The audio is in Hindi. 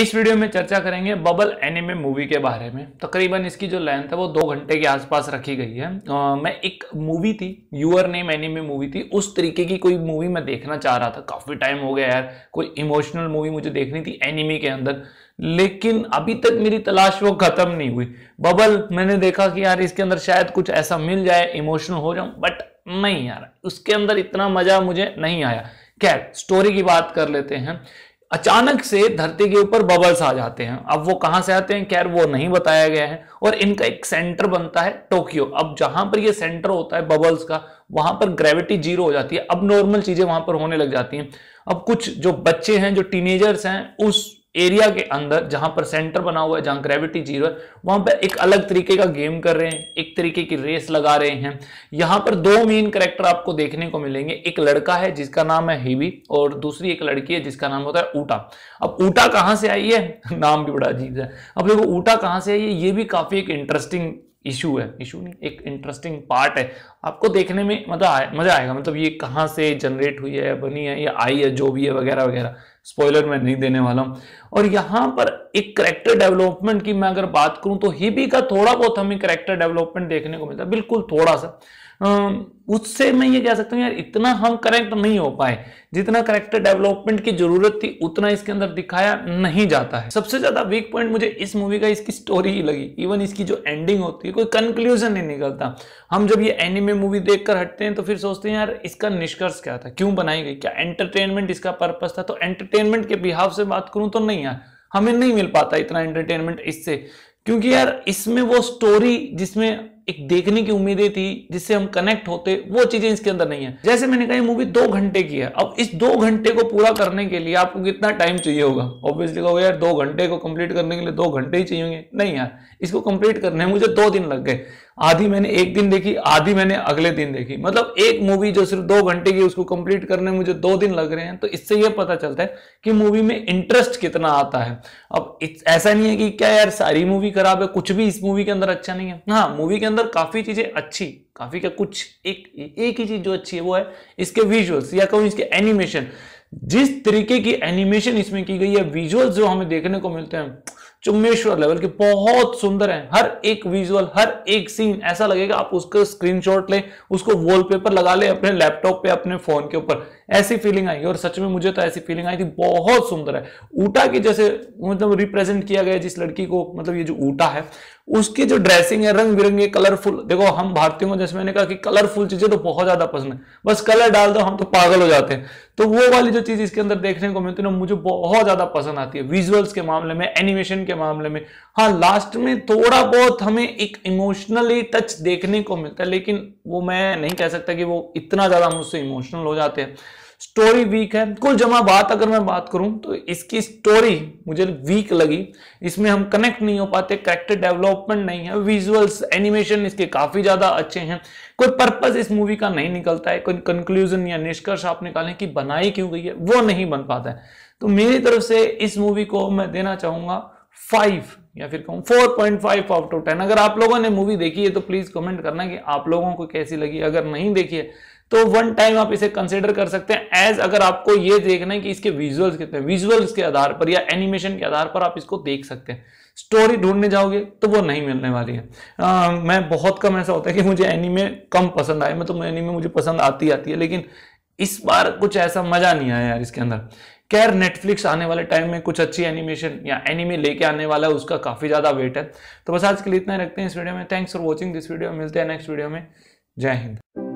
इस वीडियो में चर्चा करेंगे बबल एनिमे मूवी के बारे में तकरीबन इसकी जो लेंथ है वो दो घंटे के आसपास रखी गई है आ, मैं एक मूवी थी यूअर नेम एनिमे मूवी थी उस तरीके की कोई मूवी मैं देखना चाह रहा था काफ़ी टाइम हो गया यार कोई इमोशनल मूवी मुझे देखनी थी एनिमे के अंदर लेकिन अभी तक मेरी तलाश वो ख़त्म नहीं हुई बबल मैंने देखा कि यार इसके अंदर शायद कुछ ऐसा मिल जाए इमोशनल हो जाऊं बट नहीं यार उसके अंदर इतना मज़ा मुझे नहीं आया खैर स्टोरी की बात कर लेते हैं अचानक से धरती के ऊपर बबल्स आ जाते हैं अब वो कहां से आते हैं खैर वो नहीं बताया गया है और इनका एक सेंटर बनता है टोक्यो अब जहां पर ये सेंटर होता है बबल्स का वहां पर ग्रेविटी जीरो हो जाती है अब नॉर्मल चीजें वहां पर होने लग जाती हैं अब कुछ जो बच्चे हैं जो टीनेजर्स हैं उस एरिया के अंदर जहां पर सेंटर बना हुआ है जहां ग्रेविटी जीरो है वहां पर एक अलग तरीके का गेम कर रहे हैं एक तरीके की रेस लगा रहे हैं यहां पर दो मेन करेक्टर आपको देखने को मिलेंगे एक लड़का है जिसका नाम है हिबी और दूसरी एक लड़की है जिसका नाम होता है ऊटा अब ऊटा कहां से आई है नाम भी बड़ा अजीब है अब देखो ऊटा कहां से आई है ये भी काफी एक इंटरेस्टिंग इशू है इशू नहीं एक इंटरेस्टिंग पार्ट है आपको देखने में मजा आए मजा आएगा मतलब ये कहां से जनरेट हुई है बनी है या आई है जो भी है वगैरह वगैरह स्पॉइलर मैं नहीं देने वाला हूं और यहां पर एक करेक्टर डेवलपमेंट की मैं अगर बात करूं तो हिबी का थोड़ा बहुत हमें करेक्टर डेवलपमेंट देखने को मिलता है बिल्कुल थोड़ा सा उससे मैं ये कह सकता हूँ यार इतना हम करेक्ट नहीं हो पाए जितना करेक्टर डेवलपमेंट की जरूरत थी उतना इसके अंदर दिखाया नहीं जाता है सबसे ज्यादा वीक पॉइंट मुझे इस मूवी का इसकी स्टोरी ही लगी इवन इसकी जो एंडिंग होती है कोई कंक्लूजन नहीं निकलता हम जब ये एनिमे मूवी देखकर हटते हैं तो फिर सोचते हैं यार इसका निष्कर्ष क्या था क्यों बनाई गई क्या एंटरटेनमेंट इसका पर्पज था तो एंटर एंटरटेनमेंट के बिहाव से बात करूं तो नहीं यार हमें नहीं मिल पाता इतना एंटरटेनमेंट इससे क्योंकि यार इसमें वो स्टोरी जिसमें एक देखने की उम्मीदें थी जिससे हम कनेक्ट होते वो चीजें इसके अंदर नहीं है जैसे मैंने कहा मूवी दो घंटे की है अब इस दो घंटे को पूरा करने के लिए आपको कितना टाइम चाहिए होगा ऑब्वियसली कहो यार दो घंटे को कंप्लीट करने के लिए दो घंटे ही चाहिए होंगे नहीं यार इसको कंप्लीट करने मुझे दो दिन लग गए आधी मैंने एक दिन देखी आधी मैंने अगले दिन देखी मतलब एक मूवी जो सिर्फ दो घंटे की उसको कंप्लीट करने मुझे दो दिन लग रहे हैं तो इससे यह पता चलता है कि मूवी में इंटरेस्ट कितना आता है अब ऐसा नहीं है कि क्या यार सारी मूवी खराब है कुछ भी इस मूवी के अंदर अच्छा नहीं है हाँ मूवी के अंदर काफ़ी चीज़ें अच्छी काफ़ी क्या कुछ एक एक ही चीज़ जो अच्छी है वो है इसके विजुअल्स या कहूँ इसके एनिमेशन जिस तरीके की एनिमेशन इसमें की गई है विजुअल्स जो हमें देखने को मिलते हैं चुम्बेश्वर लेवल के बहुत सुंदर है हर एक विजुअल हर एक सीन ऐसा लगेगा आप उसका स्क्रीनशॉट लें उसको वॉलपेपर लगा लें अपने लैपटॉप पे अपने फोन के ऊपर ऐसी फीलिंग आई और सच में मुझे तो ऐसी फीलिंग आई थी बहुत सुंदर है ऊटा की जैसे मतलब रिप्रेजेंट किया गया जिस लड़की को मतलब ये जो ऊटा है उसकी जो ड्रेसिंग है रंग बिरंगे कलरफुल देखो हम भारतीयों को जैसे मैंने कहा कि कलरफुल चीजें तो बहुत ज्यादा पसंद है बस कलर डाल दो हम तो पागल हो जाते हैं तो वो वाली जो चीज इसके अंदर देखने को मिलती है ना मुझे बहुत ज्यादा पसंद आती है विजुअल्स के मामले में एनिमेशन के मामले में हाँ लास्ट में थोड़ा बहुत हमें एक इमोशनली टच देखने को मिलता है लेकिन वो मैं नहीं कह सकता कि वो इतना ज्यादा मुझसे इमोशनल हो जाते हैं स्टोरी वीक है कुल जमा बात अगर मैं बात करूं तो इसकी स्टोरी मुझे वीक लगी इसमें हम कनेक्ट नहीं हो पाते करेक्टर डेवलपमेंट नहीं है विजुअल्स एनिमेशन इसके काफी ज्यादा अच्छे हैं कोई पर्पज इस मूवी का नहीं निकलता है कोई कंक्लूजन या निष्कर्ष आप निकालें कि बनाई क्यों गई है वो नहीं बन पाता है तो मेरी तरफ से इस मूवी को मैं देना चाहूंगा फाइव या फिर कहूँ फाइव आउट ऑफ टेन अगर आप लोगों ने मूवी देखी है तो प्लीज़ कमेंट करना कि आप लोगों को कैसी लगी अगर नहीं देखी है तो वन टाइम आप इसे कंसिडर कर सकते हैं एज अगर आपको ये देखना है कि इसके विजुअल्स कितने विजुअल्स के आधार पर या एनिमेशन के आधार पर आप इसको देख सकते हैं स्टोरी ढूंढने जाओगे तो वो नहीं मिलने वाली है आ, मैं बहुत कम ऐसा होता है कि मुझे एनीमे कम पसंद आए मैं तो एनीमे मुझे पसंद आती आती है लेकिन इस बार कुछ ऐसा मजा नहीं आया यार इसके अंदर खैर नेटफ्लिक्स आने वाले टाइम में कुछ अच्छी एनिमेशन या एनिमे लेके आने वाला है उसका काफी ज्यादा वेट है तो बस आज के लिए इतना रखते हैं इस वीडियो में thanks for watching this video मिलते हैं नेक्स्ट वीडियो में जय हिंद